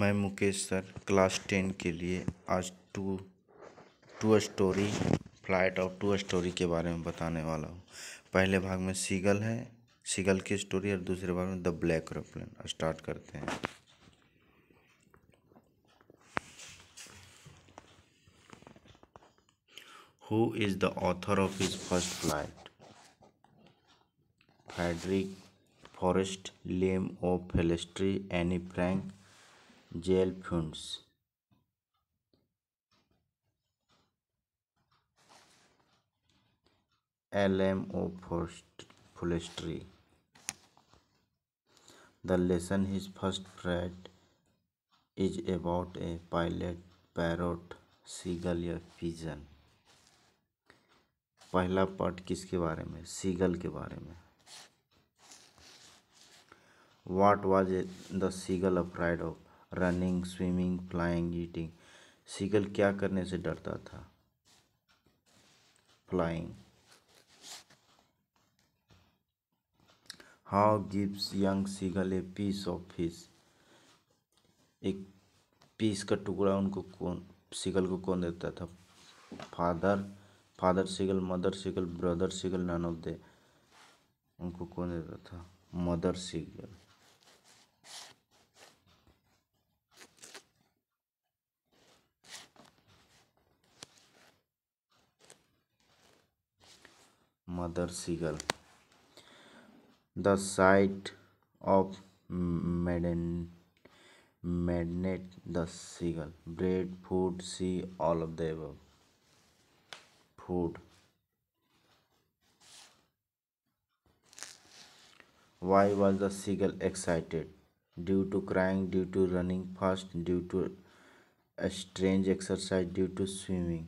मैं Mukesh sir class ten के लिए आज टू टू स्टोरी फ्लाइट और टू स्टोरी के बारे में बताने वाला हूँ पहले भाग में सीगल है सीगल की स्टोरी और दूसरे भाग में द ब्लैक रोप्लेन स्टार्ट करते हैं who is the author of his first flight Frederick Forsyth Liam O'Flaherty Anne Frank Jules फ्यून्स L M O'Flaherty the lesson his first flight is about a pilot parrot seagull या pigeon पहला part किसके बारे में seagull के बारे में what was the seagull afraid of running swimming flying eating seagull क्या करने से डरता था flying how gives young seagull a piece of fish एक पीस का टुकड़ा उनको कौन सीगल को कौन देता था father father seagull mother seagull brother seagull none of they उनको कौन देता था mother seagull mother seagull the sight of maiden magnet the seagull bread food see all of the above food why was the seagull excited due to crying due to running fast due to a strange exercise due to swimming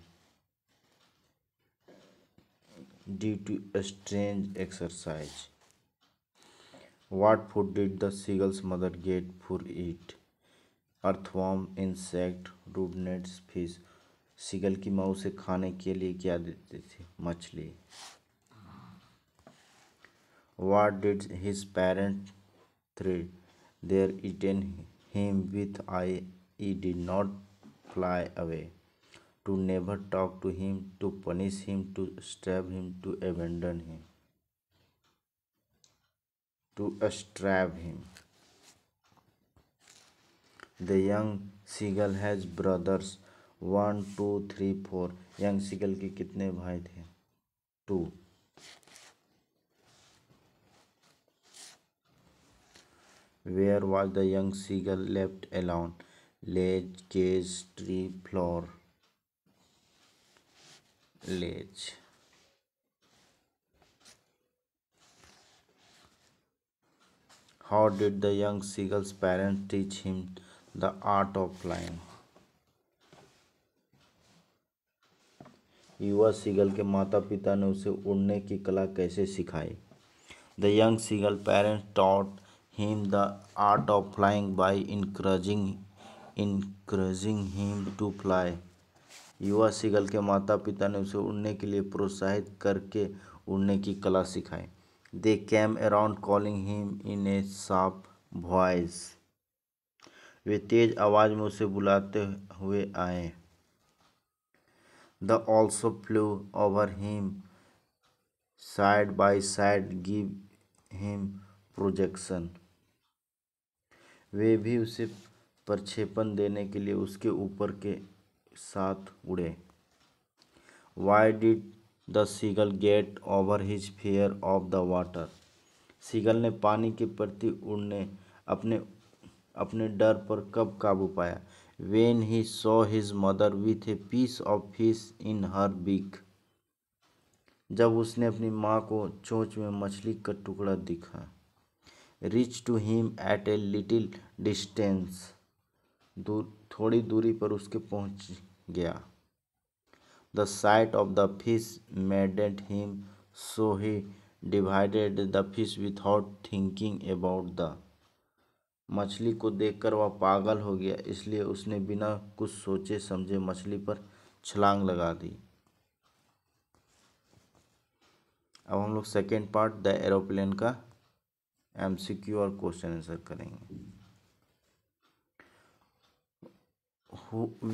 due to a strange exercise. What food did the seagull's mother get for it? Earthworm insect रूबनेट्स fish seagull की माँ उसे खाने के लिए क्या देते थे मछली what did his parents threaten him with I E did not fly away to never talk to him to punish him to starve him to abandon him to starve him the young seagull has brothers one two three four young seagull के कितने भाई थे two where was the young seagull left alone ledge cage tree floor ledge how did the young seagull's parents teach him the art of flying युवा seagull के माता पिता ने उसे उड़ने की कला कैसे सिखाई the young seagull parents taught him the art of flying by increasing increasing him to fly युवा सिगल के माता पिता ने उसे उड़ने के लिए प्रोत्साहित करके उड़ने की कला सिखाई they came around calling him in a साफ वॉइस वे तेज आवाज़ में उसे बुलाते हुए आए they also flew over him side by side give him projection वे भी उसे प्रक्षेपण देने के लिए उसके ऊपर के साथ उड़े why did the seagull get over his fear of the water seagull ने पानी के प्रति उड़ने अपने अपने डर पर कब काबू पाया when he saw his mother with a piece of fish in her beak जब उसने अपनी माँ को चोंच में मछली का टुकड़ा दिखा reach to him at a little distance दूर थोड़ी दूरी पर उसके पहुँच गया the sight of the fish maddened him so he divided the fish without thinking about the मछली को देखकर वह पागल हो गया इसलिए उसने बिना कुछ सोचे समझे मछली पर छलांग लगा दी अब हम लोग सेकेंड पार्ट द एरोप्लेन का एमसीक्यू और क्वेश्चन आंसर करेंगे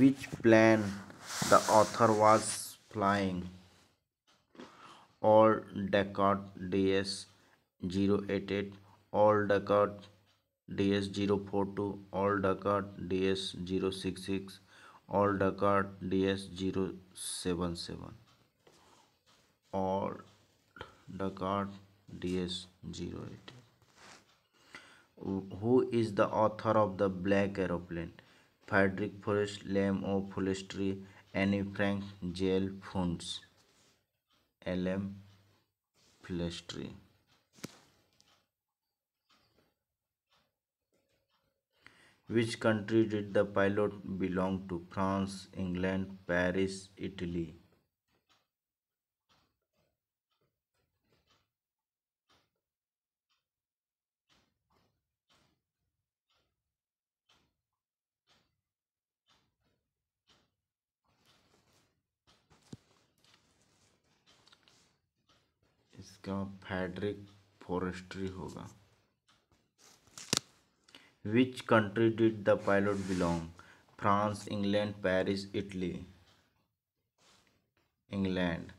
which plane the author was flying. All Decod DS088, All Decod DS042, All Decod DS066, All Decod DS077, All Decod DS088. Who is the author of the Black Aeroplane? Frederick Forsyth Liam O'Flaherty Anne Frank Jules ফুন্ডস L M Flaherty Which country did the pilot belong to? France, England, Paris, Italy. इसका Frederick Forsyth होगा which country did the pilot belong France England Paris Italy England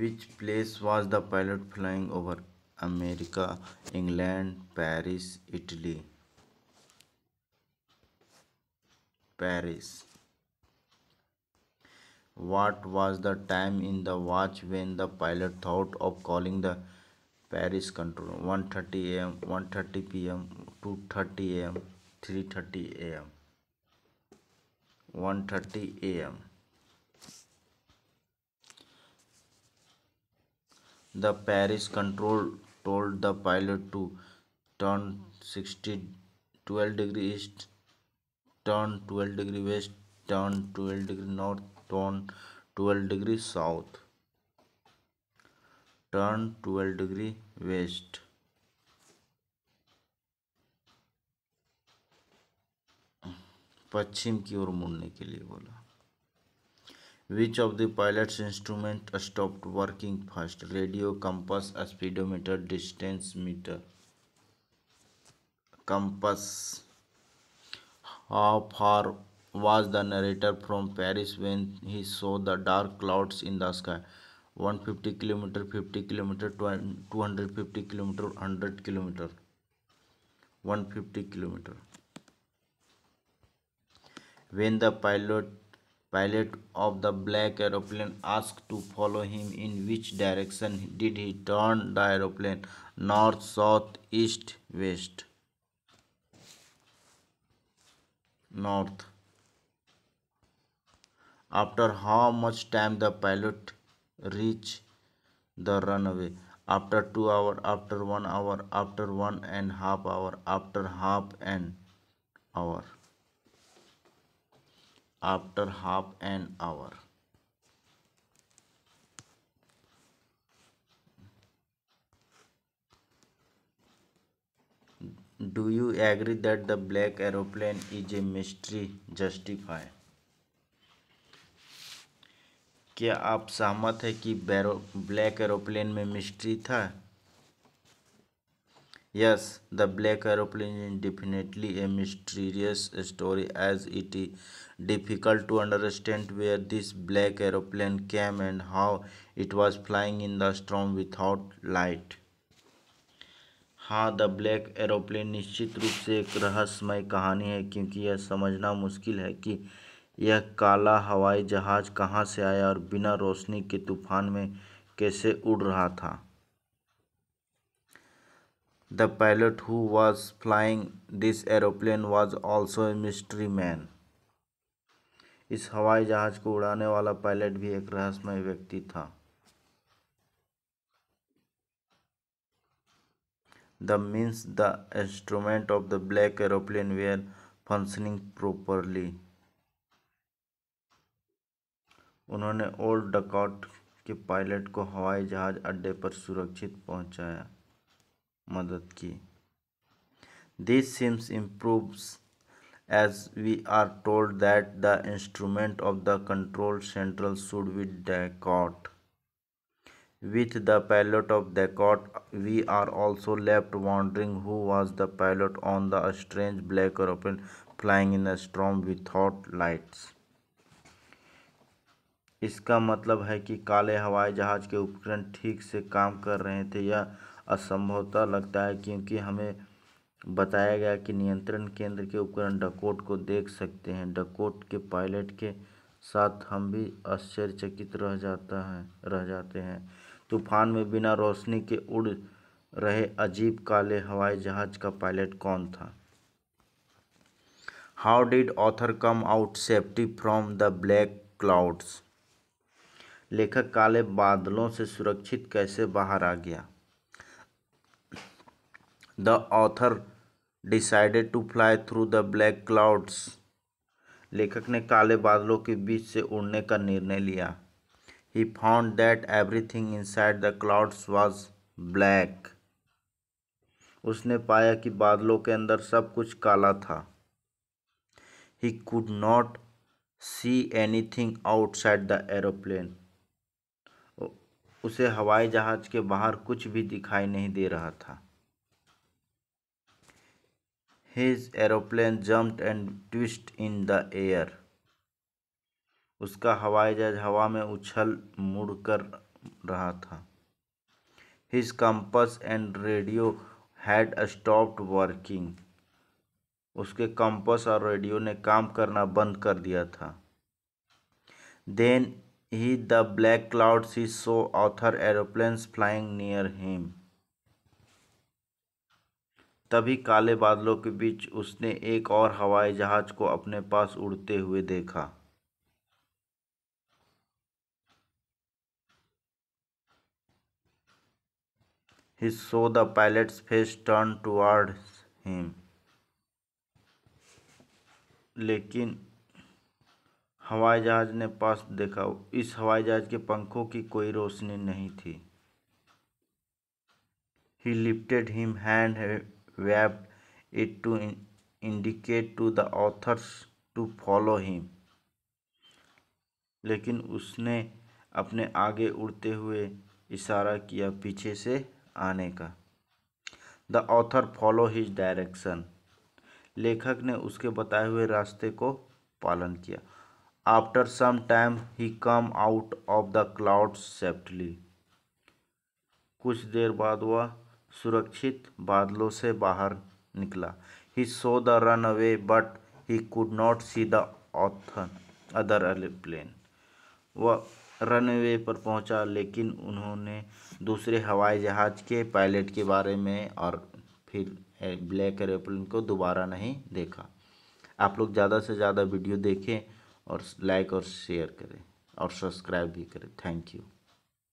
which place was the pilot flying over America, England, Paris, Italy, Paris. What was the time in the watch when the pilot thought of calling the Paris control? 1.30 a.m., 1.30 p.m., 2.30 a.m., 3.30 a.m. 1.30 a.m. The Paris control told the pilot to turn 60 12 degree east turn 12 degree west turn 12 degree north turn 12 degree south turn 12 degree west पश्चिम की ओर मुड़ने के लिए बोला Which of the pilot's instrument stopped working first? Radio, compass, speedometer, distance meter. Compass. How far was the narrator from Paris when he saw the dark clouds in the sky? 150 kilometer, 50 kilometer, 250 kilometer, 100 kilometer. 150 kilometer. When the pilot pilot of the black aeroplane asked to follow him in which direction did he turn the aeroplane north south east west north after how much time the pilot reached the runway after 2 hour after 1 hour after 1 and half hour after half an hour after half an hour do you agree that the black aeroplane is a mystery justify क्या आप सहमत है कि black aeroplane में mystery था Yes, the black aeroplane is definitely a mysterious story as it is difficult to understand where this black aeroplane came and how it was flying in the storm without light. हाँ the black aeroplane निश्चित रूप से एक रहस्यमय कहानी है क्योंकि यह समझना मुश्किल है कि यह काला हवाई जहाज़ कहाँ से आया और बिना रोशनी के तूफान में कैसे उड़ रहा था The pilot who was flying this aeroplane was also a mystery man. इस हवाई जहाज को उड़ाने वाला पायलट भी एक रहस्यमय व्यक्ति था the means the instrument of the black aeroplane were functioning properly उन्होंने ओल्ड डकॉट के पायलट को हवाई जहाज अड्डे पर सुरक्षित पहुंचाया मदद की दिस सिम्स इम्प्रूव्स as we are told that the instrument of the control central should we Dakota with the pilot of Dakota we are also left wondering who was the pilot on the strange black open flying in a without lights इसका मतलब है कि काले हवाई जहाज के उपकरण ठीक से काम कर रहे थे या असंभवता लगता है क्योंकि हमें बताया गया कि नियंत्रण केंद्र के उपकरण डकोट को देख सकते हैं डकोट के पायलट के साथ हम भी आश्चर्यचकित रह जाता है रह जाते हैं तूफान में बिना रोशनी के उड़ रहे अजीब काले हवाई जहाज का पायलट कौन था how did author come out safety from the black clouds लेखक काले बादलों से सुरक्षित कैसे बाहर आ गया the author decided to fly through the black clouds लेखक ने काले बादलों के बीच से उड़ने का निर्णय लिया he found that everything inside the clouds was black उसने पाया कि बादलों के अंदर सब कुछ काला था he could not see anything outside the aeroplane उसे हवाई जहाज़ के बाहर कुछ भी दिखाई नहीं दे रहा था his aeroplane jumped and twist in the air उसका हवाई जहाज हवा में उछल मुड़ कर रहा था his compass and radio had stopped working उसके कंपस और रेडियो ने काम करना बंद कर दिया था then he the black cloud see so other aeroplanes flying near him तभी काले बादलों के बीच उसने एक और हवाई जहाज को अपने पास उड़ते हुए देखा he saw the pilot's face turn towards him लेकिन हवाई जहाज ने पास देखा इस हवाई जहाज के पंखों की कोई रोशनी नहीं थी he lifted him hand waved it to in indicate to the authors to follow him लेकिन उसने अपने आगे उड़ते हुए इशारा किया पीछे से आने का the author follow his direction लेखक ने उसके बताए हुए रास्ते को पालन किया after some time he came out of the cloud safely कुछ देर बाद वह सुरक्षित बादलों से बाहर निकला he saw the runway but he could not see the ऑथन अदर एरोप्लेन वह अवे पर पहुंचा लेकिन उन्होंने दूसरे हवाई जहाज के पायलट के बारे में और फिर ब्लैक एरोप्लेन को दोबारा नहीं देखा आप लोग ज़्यादा से ज़्यादा वीडियो देखें और लाइक और शेयर करें और सब्सक्राइब भी करें थैंक यू